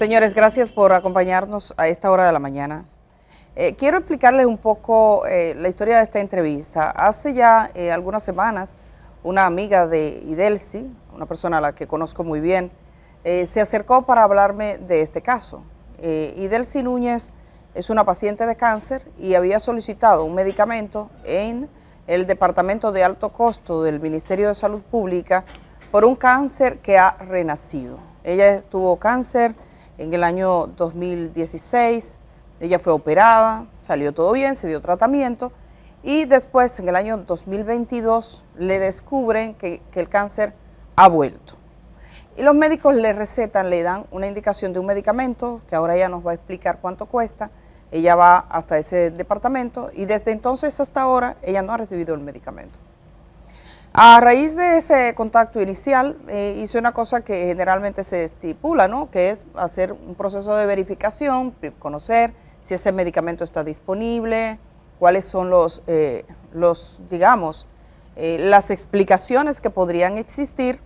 Señores, gracias por acompañarnos a esta hora de la mañana. Eh, quiero explicarles un poco eh, la historia de esta entrevista. Hace ya eh, algunas semanas, una amiga de Idelsi, una persona a la que conozco muy bien, se acercó para hablarme de este caso. Idelsi Núñez es una paciente de cáncer y había solicitado un medicamento en el Departamento de Alto Costo del Ministerio de Salud Pública por un cáncer que ha renacido. Ella tuvo cáncer en el año 2016 ella fue operada, salió todo bien, se dio tratamiento y después en el año 2022 le descubren que, el cáncer ha vuelto. Y los médicos le recetan, le dan una indicación de un medicamento, que ahora ella nos va a explicar cuánto cuesta. Ella va hasta ese departamento y desde entonces hasta ahora ella no ha recibido el medicamento. A raíz de ese contacto inicial, eh, hice una cosa que generalmente se estipula, ¿no? que es hacer un proceso de verificación, conocer si ese medicamento está disponible, cuáles son los, eh, los digamos, eh, las explicaciones que podrían existir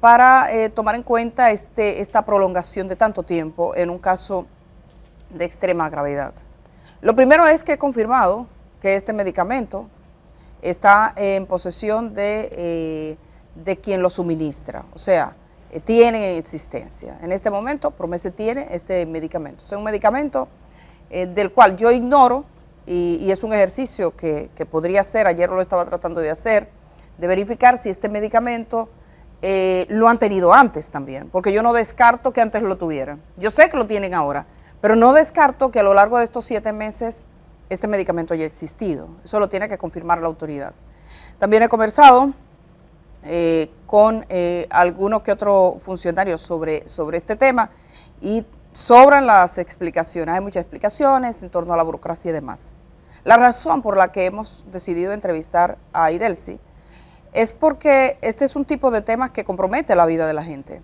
para tomar en cuenta este, esta prolongación de tanto tiempo en un caso de extrema gravedad. Lo primero es que he confirmado que este medicamento está en posesión eh, de, quien lo suministra, o sea, eh, tiene existencia. En este momento, Promese tiene este medicamento. es un medicamento eh, del cual yo ignoro y, es un ejercicio que, que, podría hacer, ayer lo estaba tratando de hacer, de verificar si este medicamento lo han tenido antes también, porque yo no descarto que antes lo tuvieran. Yo sé que lo tienen ahora, pero no descarto que a lo largo de estos siete meses este medicamento haya existido. Eso lo tiene que confirmar la autoridad. También he conversado eh, con eh, algunos que otros funcionarios sobre, sobre este tema y sobran las explicaciones, hay muchas explicaciones en torno a la burocracia y demás. La razón por la que hemos decidido entrevistar a Idelsi es porque este es un tipo de temas que compromete la vida de la gente,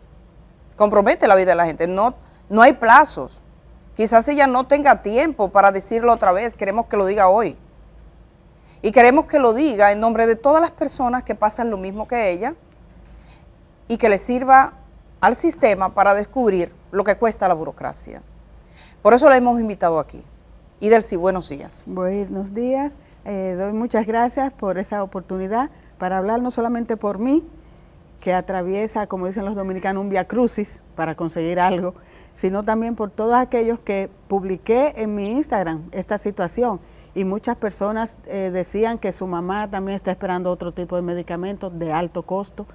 compromete la vida de la gente, no, no hay plazos, Quizás ella no tenga tiempo para decirlo otra vez, queremos que lo diga hoy. Y queremos que lo diga en nombre de todas las personas que pasan lo mismo que ella y que le sirva al sistema para descubrir lo que cuesta la burocracia. Por eso la hemos invitado aquí. Y buenos días. Buenos días. Eh, doy muchas gracias por esa oportunidad para hablar no solamente por mí, que atraviesa, como dicen los dominicanos, un via crucis para conseguir algo, sino también por todos aquellos que publiqué en mi Instagram esta situación. Y muchas personas eh, decían que su mamá también está esperando otro tipo de medicamentos de alto costo.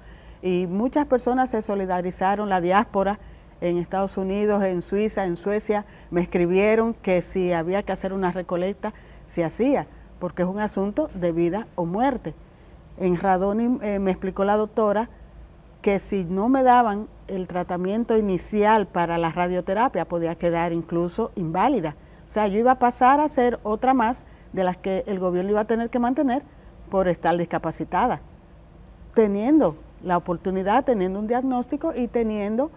Y muchas personas se solidarizaron, la diáspora en Estados Unidos, en Suiza, en Suecia, me escribieron que si había que hacer una recolecta, se hacía, porque es un asunto de vida o muerte. En Radoni eh, me explicó la doctora que si no me daban el tratamiento inicial para la radioterapia, podía quedar incluso inválida. O sea, yo iba a pasar a ser otra más de las que el gobierno iba a tener que mantener por estar discapacitada, teniendo la oportunidad, teniendo un diagnóstico y teniendo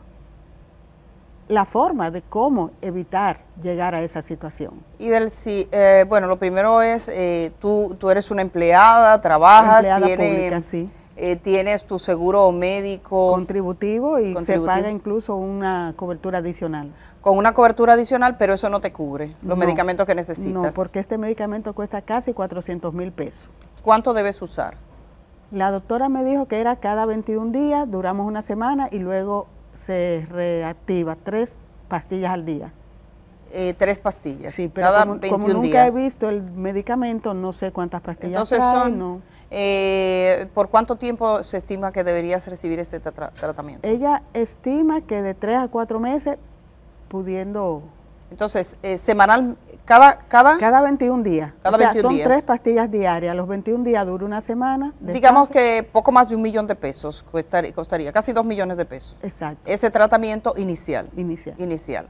la forma de cómo evitar llegar a esa situación. Y sí, eh, bueno, lo primero es, eh, tú, eres una empleada, trabajas, empleada tienes, eh, tienes tu seguro médico. Contributivo y se paga incluso una cobertura adicional. Con una cobertura adicional, pero eso no te cubre los medicamentos que necesitas. No, porque este medicamento cuesta casi 400 mil pesos. ¿Cuánto debes usar? La doctora me dijo que era cada 21 días, duramos una semana y luego se reactiva tres pastillas al día. Eh, tres pastillas. Sí, pero cada como, nunca he visto el medicamento, no sé cuántas pastillas. Entonces son, eh, ¿por cuánto tiempo se estima que deberías recibir este tratamiento? Ella estima que de tres a cuatro meses pudiendo... Entonces, eh, semanal, cada, cada... Cada 21 días. o sea, son tres pastillas diarias. Los 21 días dura una semana. Digamos que poco más de un millón de pesos costaría, costaría, casi dos millones de pesos. Exacto. Ese tratamiento inicial. Inicial. Inicial.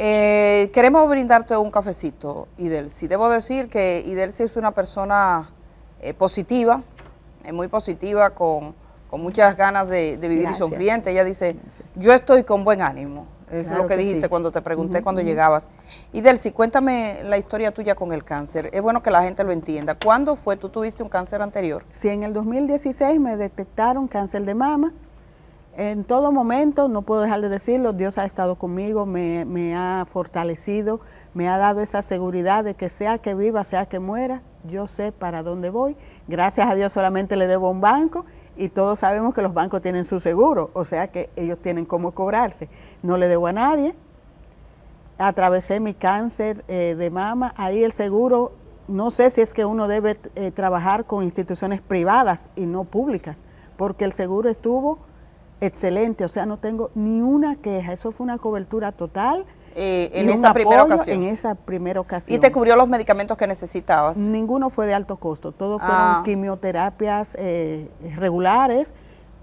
Eh, queremos brindarte un cafecito, Idelsi. Debo decir que Idelsi es una persona eh, positiva, muy positiva, con, muchas ganas de, vivir y sonriente. Ella dice, yo estoy con buen ánimo. Es lo que, dijiste cuando te pregunté cuando llegabas. Idelsi, cuéntame la historia tuya con el cáncer. Es bueno que la gente lo entienda. ¿Cuándo fue? ¿Tú tuviste un cáncer anterior? Sí, en el 2016 me detectaron cáncer de mama. En todo momento, no puedo dejar de decirlo, Dios ha estado conmigo, me, ha fortalecido, me ha dado esa seguridad de que sea que viva, sea que muera, yo sé para dónde voy. Gracias a Dios solamente le debo un banco y todos sabemos que los bancos tienen su seguro, o sea que ellos tienen cómo cobrarse. No le debo a nadie. Atravesé mi cáncer eh, de mama, ahí el seguro, no sé si es que uno debe eh, trabajar con instituciones privadas y no públicas, porque el seguro estuvo excelente, o sea, no tengo ni una queja, eso fue una cobertura total. Eh, en esa primera ocasión. En esa primera ocasión. ¿Y te cubrió los medicamentos que necesitabas? Ninguno fue de alto costo, todos fueron ah. quimioterapias eh, regulares,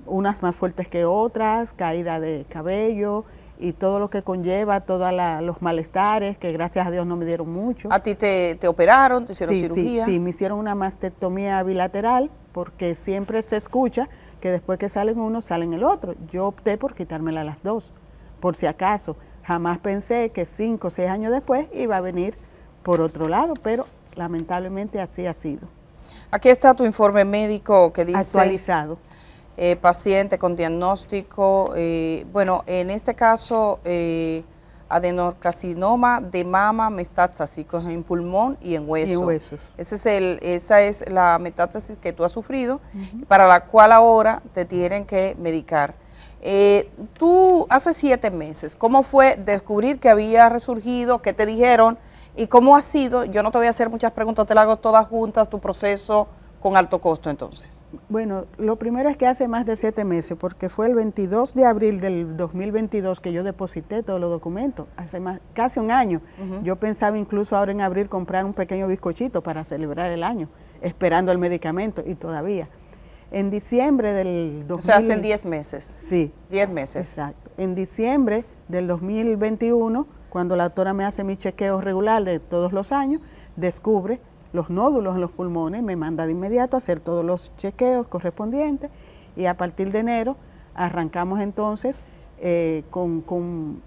unas más fuertes que otras, caída de cabello y todo lo que conlleva, todos los malestares, que gracias a Dios no me dieron mucho. ¿A ti te, operaron, te hicieron cirugía? Sí, sí, me hicieron una mastectomía bilateral, porque siempre se escucha que después que salen uno, salen el otro. Yo opté por quitármela las dos, por si acaso. Jamás pensé que cinco o seis años después iba a venir por otro lado, pero lamentablemente así ha sido. Aquí está tu informe médico que dice... Actualizado. Eh, paciente con diagnóstico, eh, bueno, en este caso... Eh, adenocarcinoma de mama metástasis en pulmón y en hueso. huesos. Ese es el, esa es la metástasis que tú has sufrido, para la cual ahora te tienen que medicar. Eh, tú hace siete meses, ¿cómo fue descubrir que había resurgido? ¿Qué te dijeron? ¿Y cómo ha sido? Yo no te voy a hacer muchas preguntas, te las hago todas juntas, tu proceso con alto costo entonces. Bueno, lo primero es que hace más de siete meses, porque fue el 22 de abril del 2022 que yo deposité todos los documentos, hace más, casi un año. Yo pensaba incluso ahora en abril comprar un pequeño bizcochito para celebrar el año, esperando el medicamento, y todavía. En diciembre del 2021, O sea, hacen 10 meses. Sí. Diez meses. Exacto. En diciembre del 2021, cuando la doctora me hace mis chequeos regulares de todos los años, descubre los nódulos en los pulmones, me manda de inmediato a hacer todos los chequeos correspondientes y a partir de enero arrancamos entonces eh, con, con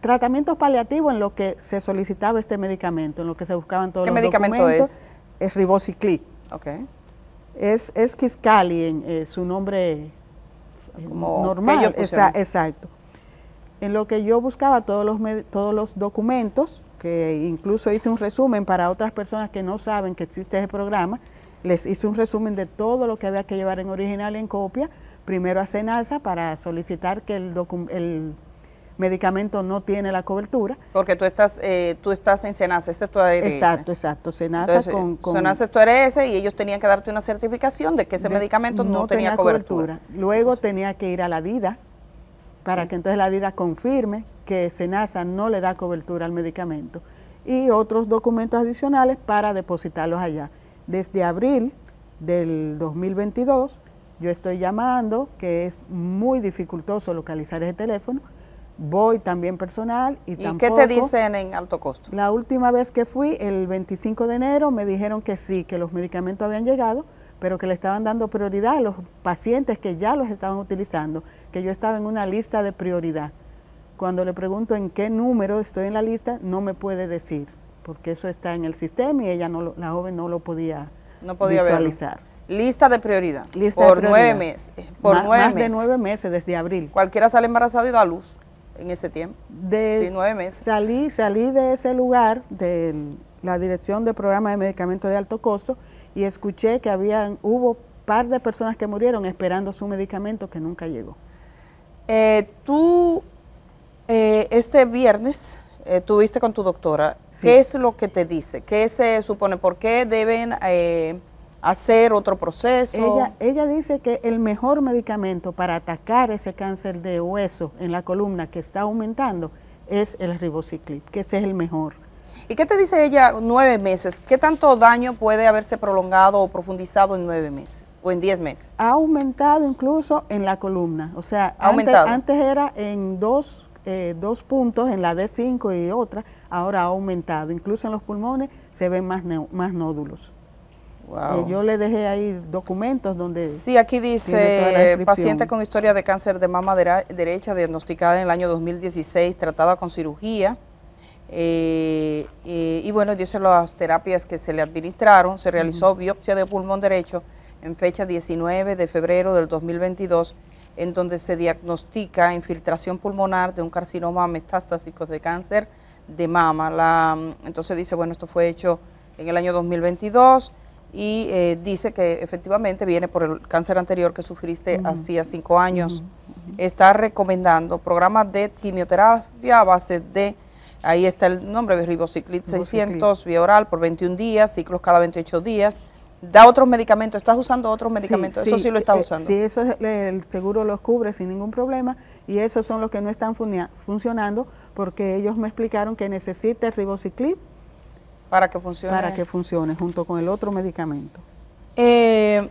tratamientos paliativos en lo que se solicitaba este medicamento, en lo que se buscaban todos los medicamento Es, es Es, es en, eh, su nombre eh, normal. exacto. En lo que yo buscaba todos los, todos los documentos que incluso hice un resumen para otras personas que no saben que existe ese programa, les hice un resumen de todo lo que había que llevar en original y en copia, primero a SENASA para solicitar que el, el medicamento no tiene la cobertura. Porque tú estás eh, tú estás en SENASA, ese es tu ARS. Exacto, exacto, SENASA eh, con, SENASA es tu ARS y ellos tenían que darte una certificación de que ese medicamento no, tenía, cobertura. Luego tenía que ir a la DIDA, para que entonces la DIDA confirme que SENASA no le da cobertura al medicamento y otros documentos adicionales para depositarlos allá. Desde abril del 2022 yo estoy llamando, que es muy dificultoso localizar ese teléfono, voy también personal y, ¿Y qué te dicen en alto costo? La última vez que fui, el 25 de enero, me dijeron que sí, que los medicamentos habían llegado, pero que le estaban dando prioridad a los pacientes que ya los estaban utilizando, que yo estaba en una lista de prioridad. Cuando le pregunto en qué número estoy en la lista, no me puede decir, porque eso está en el sistema y ella no la joven no lo podía, visualizar. Lista de prioridad. por nueve meses. Eh, por más, nueve de nueve meses desde abril. Cualquiera sale embarazada y da luz en ese tiempo. De nueve meses. Salí, salí de ese lugar, de la Dirección de Programa de medicamento de Alto Costo, y escuché que habían, hubo par de personas que murieron esperando su medicamento que nunca llegó. Eh, tú, eh, este viernes, estuviste eh, tuviste con tu doctora. ¿Qué es lo que te dice? ¿Qué se supone? ¿Por qué deben hacer otro proceso? Ella, ella dice que el mejor medicamento para atacar ese cáncer de hueso en la columna que está aumentando es el ribociclip, que ese es el mejor ¿Y qué te dice ella nueve meses? ¿Qué tanto daño puede haberse prolongado o profundizado en nueve meses o en diez meses? Ha aumentado incluso en la columna. O sea, antes, antes, era en dos, eh, puntos, en la D5 y otra, ahora ha aumentado. Incluso en los pulmones se ven más, más nódulos. Wow. Eh, yo le dejé ahí documentos donde... Sí, aquí dice, paciente con historia de cáncer de mama derecha diagnosticada en el año 2016, tratada con cirugía, eh, eh, y bueno, dice las terapias que se le administraron, se realizó biopsia de pulmón derecho en fecha 19 de febrero del 2022, en donde se diagnostica infiltración pulmonar de un carcinoma metastásico de cáncer de mama. entonces dice, bueno, esto fue hecho en el año 2022 y eh, dice que efectivamente viene por el cáncer anterior que sufriste hacía cinco años. Está recomendando programas de quimioterapia a base de Ahí está el nombre, ribociclid 600, vía oral por 21 días, ciclos cada 28 días. Da otros medicamentos, ¿estás usando otros medicamentos? Sí, eso sí, lo estás eh, usando. sí, eso el seguro los cubre sin ningún problema y esos son los que no están funcionando porque ellos me explicaron que necesita el para que funcione. Para que funcione junto con el otro medicamento. Eh,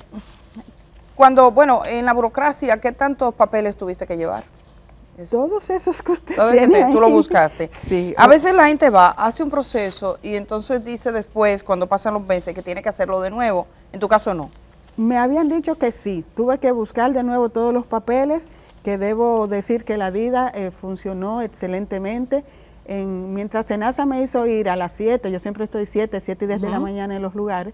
cuando, bueno, en la burocracia, ¿qué tantos papeles tuviste que llevar? Todos esos que usted tiene Tú lo buscaste. sí. A veces la gente va, hace un proceso y entonces dice después, cuando pasan los meses, que tiene que hacerlo de nuevo. En tu caso, no. Me habían dicho que sí. Tuve que buscar de nuevo todos los papeles, que debo decir que la vida eh, funcionó excelentemente. En, mientras Senasa me hizo ir a las 7, yo siempre estoy 7, 7 y 10 de la mañana en los lugares,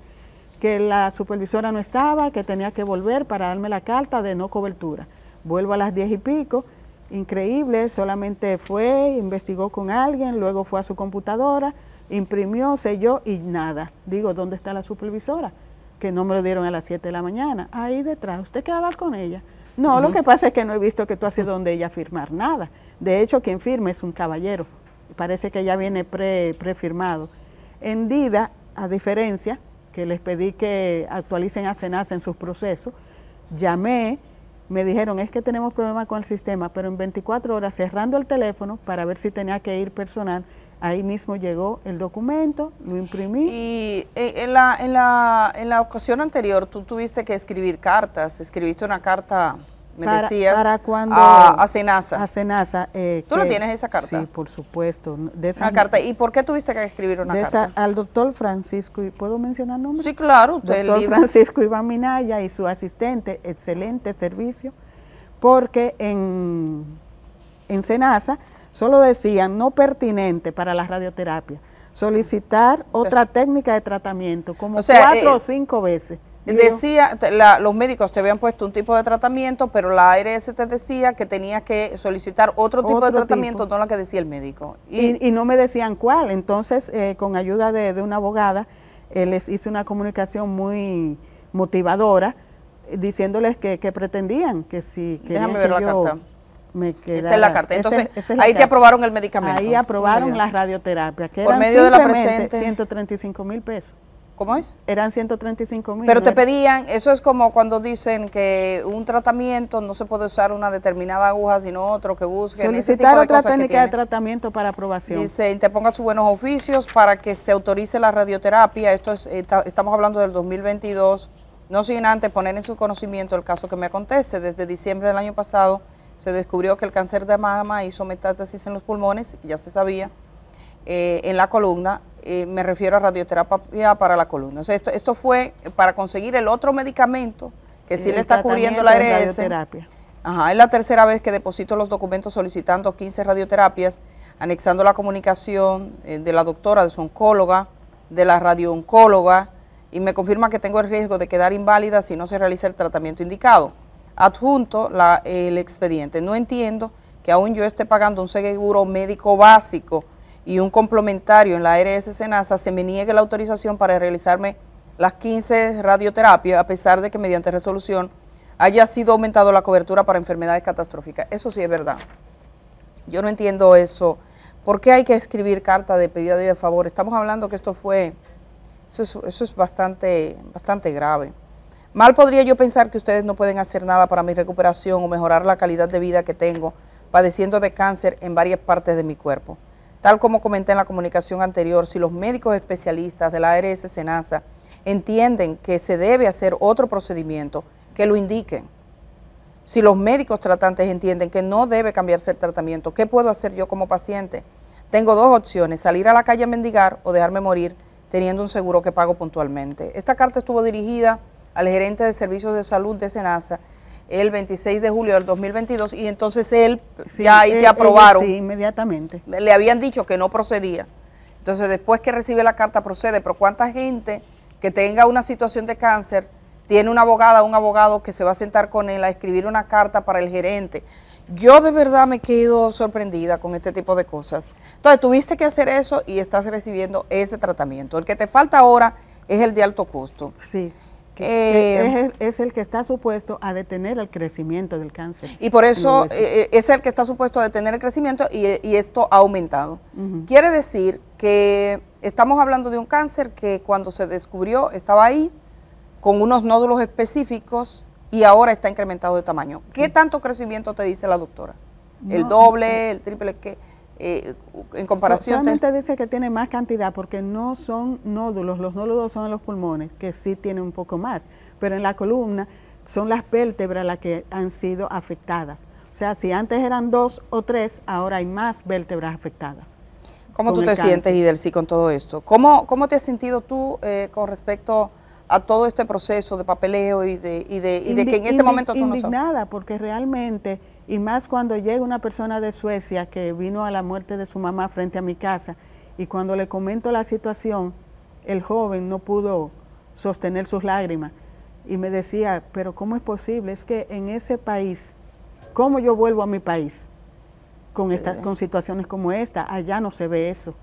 que la supervisora no estaba, que tenía que volver para darme la carta de no cobertura. Vuelvo a las 10 y pico, increíble, solamente fue, investigó con alguien, luego fue a su computadora, imprimió, selló y nada. Digo, ¿dónde está la supervisora? Que no me lo dieron a las 7 de la mañana. Ahí detrás, ¿usted quiere hablar con ella? No, lo que pasa es que no he visto que tú has donde ella firmar nada. De hecho, quien firma es un caballero. Parece que ya viene pre, prefirmado. En DIDA, a diferencia, que les pedí que actualicen a CENAS en sus procesos, llamé, me dijeron, es que tenemos problemas con el sistema, pero en 24 horas cerrando el teléfono para ver si tenía que ir personal, ahí mismo llegó el documento, lo imprimí. Y eh, en la, en la, en la ocasión anterior tú tuviste que escribir cartas, escribiste una carta me para, decías, cuando, a, ah, Senasa. Eh, ¿Tú no tienes esa carta? Sí, por supuesto. esa, carta. ¿Y por qué tuviste que escribir una carta? al doctor Francisco, ¿puedo mencionar nombres? Sí, claro. doctor Francisco Iván Minaya y su asistente, excelente servicio, porque en, en Senasa solo decían no pertinente para la radioterapia solicitar otra técnica de tratamiento como cuatro eh, o cinco veces. Decía, los médicos te habían puesto un tipo de tratamiento, pero la ARS te decía que tenías que solicitar otro tipo de tratamiento, no la que decía el médico. Y, no me decían cuál. Entonces, eh, con ayuda de, una abogada, eh, les hice una comunicación muy motivadora, diciéndoles que, pretendían, que si Déjame ver la carta. me es la carta. ahí te aprobaron el medicamento. Ahí aprobaron la radioterapia, que era simplemente de 135 mil pesos. ¿Cómo es? Eran 135 mil. Pero te pedían, eso es como cuando dicen que un tratamiento no se puede usar una determinada aguja, sino otro que busque. Solicitar otra técnica de tratamiento para aprobación. Dice, interponga sus buenos oficios para que se autorice la radioterapia. Esto eh, estamos hablando del 2022. No sin antes poner en su conocimiento el caso que me acontece. Desde diciembre del año pasado se descubrió que el cáncer de mama hizo metástasis en los pulmones, ya se sabía, eh, en la columna eh, me refiero a radioterapia para la columna. esto, fue para conseguir el otro medicamento que sí le está cubriendo la ARS. Ajá, es la tercera vez que deposito los documentos solicitando 15 radioterapias, anexando la comunicación eh, de la doctora, de su oncóloga, de la radiooncóloga, y me confirma que tengo el riesgo de quedar inválida si no se realiza el tratamiento indicado. Adjunto el expediente. No entiendo que aún yo esté pagando un seguro médico básico y un complementario en la ARS Senasa, se me niegue la autorización para realizarme las 15 radioterapias, a pesar de que mediante resolución haya sido aumentado la cobertura para enfermedades catastróficas. Eso sí es verdad. Yo no entiendo eso. ¿Por qué hay que escribir carta de pedida de favor? Estamos hablando que esto fue, eso es, eso es bastante, bastante grave. Mal podría yo pensar que ustedes no pueden hacer nada para mi recuperación o mejorar la calidad de vida que tengo padeciendo de cáncer en varias partes de mi cuerpo. Tal como comenté en la comunicación anterior, si los médicos especialistas de la ARS Senasa entienden que se debe hacer otro procedimiento, que lo indiquen. Si los médicos tratantes entienden que no debe cambiarse el tratamiento, ¿qué puedo hacer yo como paciente? Tengo dos opciones, salir a la calle a mendigar o dejarme morir teniendo un seguro que pago puntualmente. Esta carta estuvo dirigida al gerente de servicios de salud de Senasa el 26 de julio del 2022 y entonces él ya ahí te eh, aprobaron. Eh, sí, inmediatamente. Le habían dicho que no procedía. Entonces después que recibe la carta procede, pero ¿cuánta gente que tenga una situación de cáncer tiene una abogada, un abogado que se va a sentar con él a escribir una carta para el gerente? Yo de verdad me quedo sorprendida con este tipo de cosas. Entonces tuviste que hacer eso y estás recibiendo ese tratamiento. El que te falta ahora es el de alto costo. Sí. Eh, es, el que está supuesto a detener el crecimiento del cáncer. Y por eso eh, eh, es el que está supuesto a detener el crecimiento y, esto ha aumentado. Quiere decir que estamos hablando de un cáncer que cuando se descubrió estaba ahí con unos nódulos específicos y ahora está incrementado de tamaño. ¿Qué tanto crecimiento te dice la doctora? ¿El doble, el triple? ¿Qué? Eh, en comparación. Solamente dice que tiene más cantidad porque no son nódulos, los nódulos son en los pulmones, que sí tienen un poco más, pero en la columna son las vértebras las que han sido afectadas. O sea, si antes eran dos o tres, ahora hay más vértebras afectadas. ¿Cómo tú te cáncer? sientes, sí con todo esto? ¿Cómo, ¿Cómo te has sentido tú eh, con respecto a todo este proceso de papeleo y de, y de, y de que en este momento no indignada no porque realmente y más cuando llega una persona de Suecia que vino a la muerte de su mamá frente a mi casa y cuando le comento la situación el joven no pudo sostener sus lágrimas y me decía pero cómo es posible es que en ese país cómo yo vuelvo a mi país con estas eh. con situaciones como esta allá no se ve eso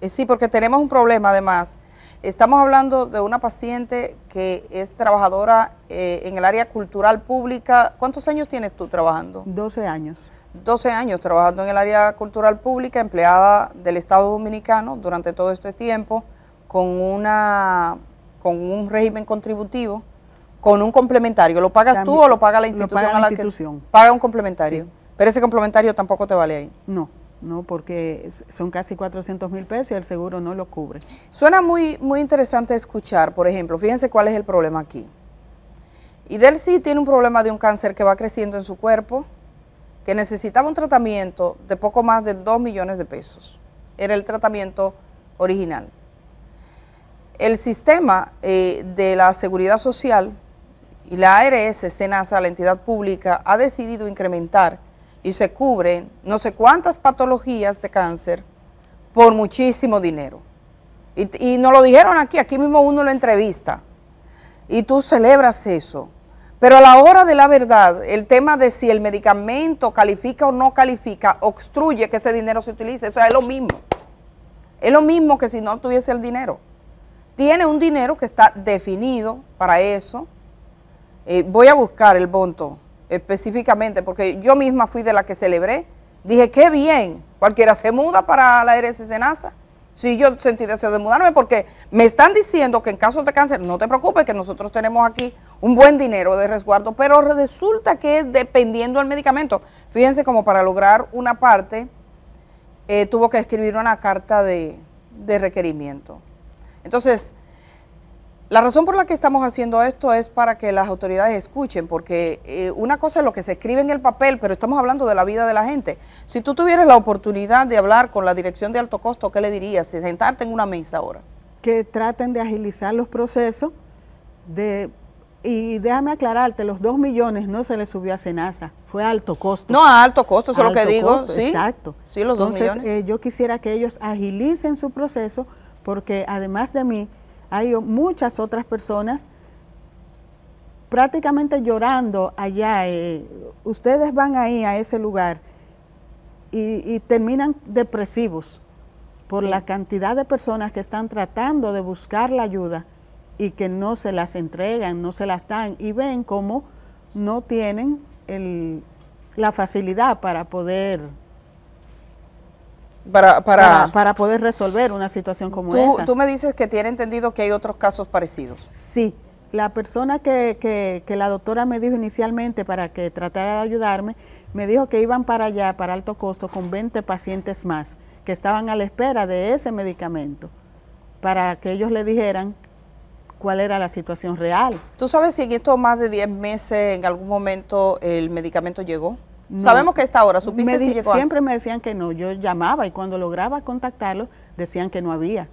eh, sí porque tenemos un problema además Estamos hablando de una paciente que es trabajadora eh, en el área cultural pública. ¿Cuántos años tienes tú trabajando? 12 años. 12 años trabajando en el área cultural pública, empleada del Estado Dominicano durante todo este tiempo, con, una, con un régimen contributivo, con un complementario. ¿Lo pagas tú o lo paga la institución? paga a la paga un complementario. Pero ese complementario tampoco te vale ahí. No. ¿no? porque son casi 400 mil pesos y el seguro no lo cubre. Suena muy, muy interesante escuchar, por ejemplo, fíjense cuál es el problema aquí. Y Delcy tiene un problema de un cáncer que va creciendo en su cuerpo, que necesitaba un tratamiento de poco más de 2 millones de pesos. Era el tratamiento original. El sistema eh, de la seguridad social y la ARS, SENASA, la entidad pública, ha decidido incrementar y se cubren no sé cuántas patologías de cáncer por muchísimo dinero. Y, nos lo dijeron aquí, aquí mismo uno lo entrevista y tú celebras eso. Pero a la hora de la verdad, el tema de si el medicamento califica o no califica, obstruye que ese dinero se utilice. Eso es lo mismo. Es lo mismo que si no tuviese el dinero. Tiene un dinero que está definido para eso. Eh, voy a buscar el bonto específicamente, porque yo misma fui de la que celebré. Dije, qué bien, cualquiera se muda para la y NASA, Si yo sentí deseo de mudarme porque me están diciendo que en caso de cáncer, no te preocupes que nosotros tenemos aquí un buen dinero de resguardo, pero resulta que es dependiendo del medicamento. Fíjense como para lograr una parte eh, tuvo que escribir una carta de, de requerimiento. Entonces, la razón por la que estamos haciendo esto es para que las autoridades escuchen, porque eh, una cosa es lo que se escribe en el papel, pero estamos hablando de la vida de la gente. Si tú tuvieras la oportunidad de hablar con la dirección de alto costo, ¿qué le dirías? Sentarte en una mesa ahora. Que traten de agilizar los procesos de y déjame aclararte, los dos millones no se le subió a Senasa, fue a alto costo. No, a alto costo, eso es lo que digo. sí, exacto. Sí, los dos millones. Eh, yo quisiera que ellos agilicen su proceso porque además de mí, hay muchas otras personas prácticamente llorando allá. Eh, ustedes van ahí a ese lugar y, terminan depresivos por la cantidad de personas que están tratando de buscar la ayuda y que no se las entregan, no se las dan y ven cómo no tienen la facilidad para poder para, para, para, poder resolver una situación como tú, esa. Tú me dices que tiene entendido que hay otros casos parecidos. Sí, la persona que, que, la doctora me dijo inicialmente para que tratara de ayudarme, me dijo que iban para allá, para alto costo, con 20 pacientes más que estaban a la espera de ese medicamento, para que ellos le dijeran cuál era la situación real. ¿Tú sabes si en estos más de 10 meses en algún momento el medicamento llegó? Sabemos que está ahora, supiste si Siempre me decían que no, yo llamaba y cuando lograba contactarlo decían que no había.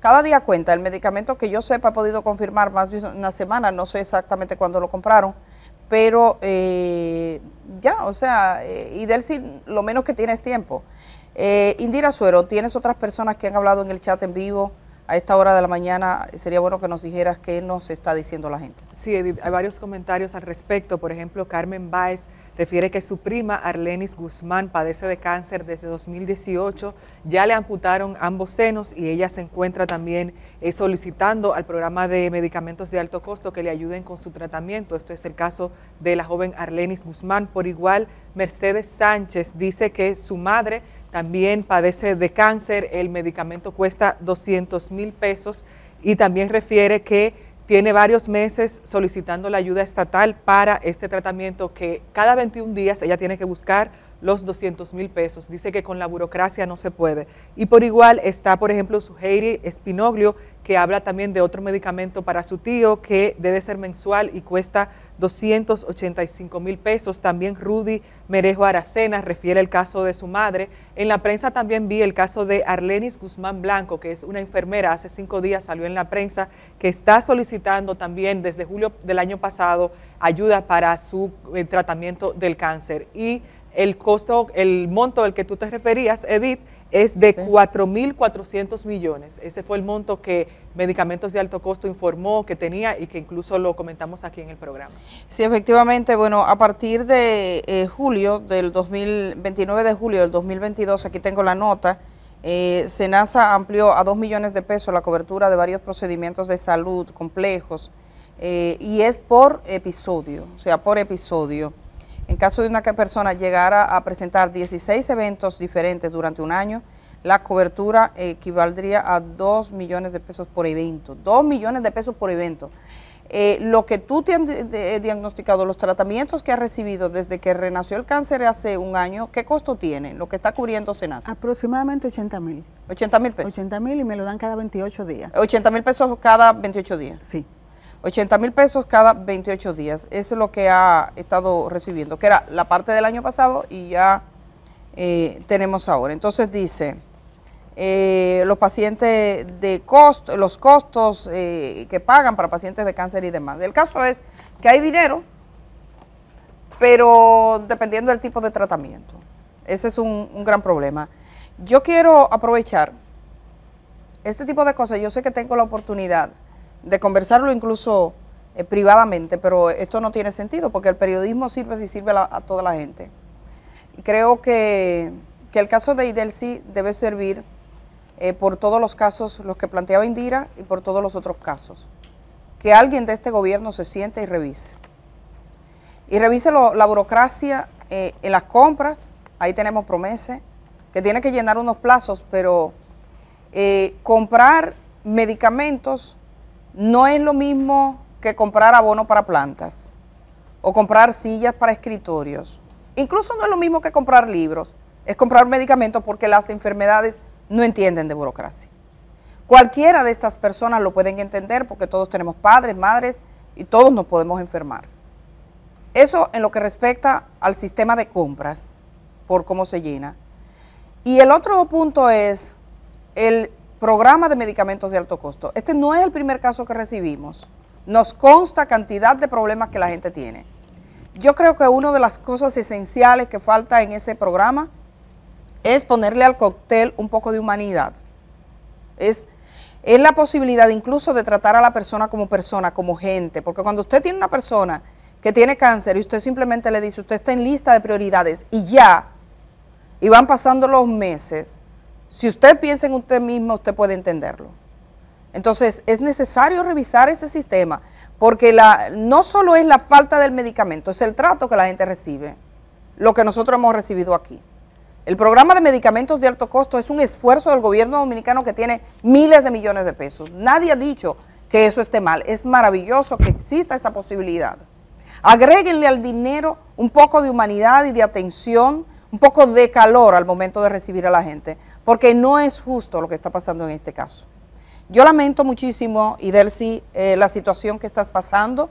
Cada día cuenta, el medicamento que yo sepa ha podido confirmar más de una semana, no sé exactamente cuándo lo compraron, pero eh, ya, o sea, eh, y Delcy lo menos que tienes tiempo. Eh, Indira Suero, tienes otras personas que han hablado en el chat en vivo, a esta hora de la mañana sería bueno que nos dijeras qué nos está diciendo la gente. Sí, hay varios comentarios al respecto. Por ejemplo, Carmen Baez refiere que su prima Arlenis Guzmán padece de cáncer desde 2018. Ya le amputaron ambos senos y ella se encuentra también eh, solicitando al programa de medicamentos de alto costo que le ayuden con su tratamiento. Esto es el caso de la joven Arlenis Guzmán. Por igual, Mercedes Sánchez dice que su madre también padece de cáncer, el medicamento cuesta 200 mil pesos y también refiere que tiene varios meses solicitando la ayuda estatal para este tratamiento que cada 21 días ella tiene que buscar los 200 mil pesos. Dice que con la burocracia no se puede. Y por igual está, por ejemplo, su Suheiri Espinoglio, que habla también de otro medicamento para su tío que debe ser mensual y cuesta 285 mil pesos. También Rudy Merejo Aracena refiere el caso de su madre. En la prensa también vi el caso de Arlenis Guzmán Blanco, que es una enfermera, hace cinco días salió en la prensa, que está solicitando también desde julio del año pasado ayuda para su eh, tratamiento del cáncer. Y el costo, el monto al que tú te referías, Edith, es de 4.400 millones. Ese fue el monto que Medicamentos de Alto Costo informó que tenía y que incluso lo comentamos aquí en el programa. Sí, efectivamente, bueno, a partir de eh, julio del 29 de julio del 2022, aquí tengo la nota, eh, Senasa amplió a 2 millones de pesos la cobertura de varios procedimientos de salud complejos eh, y es por episodio, o sea, por episodio. En caso de una persona llegara a presentar 16 eventos diferentes durante un año, la cobertura equivaldría a 2 millones de pesos por evento. 2 millones de pesos por evento. Eh, lo que tú te has eh, diagnosticado, los tratamientos que has recibido desde que renació el cáncer hace un año, ¿qué costo tiene lo que está cubriendo Senasa. Aproximadamente 80 mil. ¿80 mil pesos? 80 mil y me lo dan cada 28 días. ¿80 mil pesos cada 28 días? Sí. 80 mil pesos cada 28 días. Eso es lo que ha estado recibiendo, que era la parte del año pasado y ya eh, tenemos ahora. Entonces dice, eh, los pacientes de costo, los costos eh, que pagan para pacientes de cáncer y demás. El caso es que hay dinero, pero dependiendo del tipo de tratamiento. Ese es un gran problema. Yo quiero aprovechar este tipo de cosas. Yo sé que tengo la oportunidad de conversarlo incluso eh, privadamente, pero esto no tiene sentido porque el periodismo sirve si sirve a, toda la gente. Y creo que, el caso de Idelsi debe servir eh, por todos los casos, los que planteaba Indira y por todos los otros casos. Que alguien de este gobierno se siente y revise. Y revise la burocracia eh, en las compras, ahí tenemos promesas, que tiene que llenar unos plazos, pero comprar medicamentos no es lo mismo que comprar abono para plantas o comprar sillas para escritorios. Incluso no es lo mismo que comprar libros, es comprar medicamentos porque las enfermedades no entienden de burocracia. Cualquiera de estas personas lo pueden entender porque todos tenemos padres, madres y todos nos podemos enfermar. Eso en lo que respecta al sistema de compras, por cómo se llena. Y el otro punto es el programa de medicamentos de alto costo. Este no es el primer caso que recibimos. Nos consta cantidad de problemas que la gente tiene. Yo creo que una de las cosas esenciales que falta en ese programa es ponerle al cóctel un poco de humanidad. Es, es la posibilidad incluso de tratar a la persona como persona, como gente, porque cuando usted tiene una persona que tiene cáncer y usted simplemente le dice, usted está en lista de prioridades y ya, y van pasando los meses, si usted piensa en usted mismo, usted puede entenderlo. Entonces, es necesario revisar ese sistema, porque la, no solo es la falta del medicamento, es el trato que la gente recibe, lo que nosotros hemos recibido aquí. El programa de medicamentos de alto costo es un esfuerzo del gobierno dominicano que tiene miles de millones de pesos. Nadie ha dicho que eso esté mal. Es maravilloso que exista esa posibilidad. Agréguenle al dinero un poco de humanidad y de atención un poco de calor al momento de recibir a la gente, porque no es justo lo que está pasando en este caso. Yo lamento muchísimo, y eh, la situación que estás pasando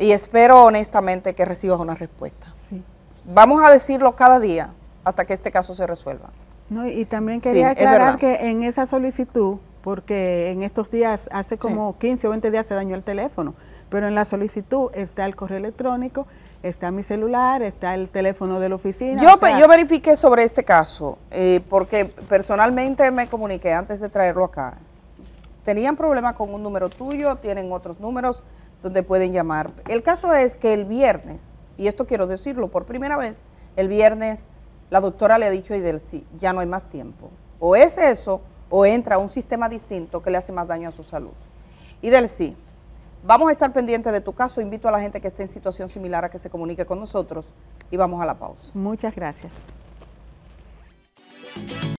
y espero honestamente que recibas una respuesta. Sí. Vamos a decirlo cada día hasta que este caso se resuelva. No, y también quería aclarar que en esa solicitud, porque en estos días, hace como 15 o 20 días se dañó el teléfono, pero en la solicitud está el correo electrónico está mi celular, está el teléfono de la oficina. Yo, verifiqué sobre este caso, eh, porque personalmente me comuniqué antes de traerlo acá. Tenían problemas con un número tuyo, tienen otros números donde pueden llamar. El caso es que el viernes, y esto quiero decirlo por primera vez, el viernes la doctora le ha dicho a Idelsi, ya no hay más tiempo. O es eso, o entra un sistema distinto que le hace más daño a su salud. Idelsi, Vamos a estar pendientes de tu caso. Invito a la gente que esté en situación similar a que se comunique con nosotros y vamos a la pausa. Muchas gracias.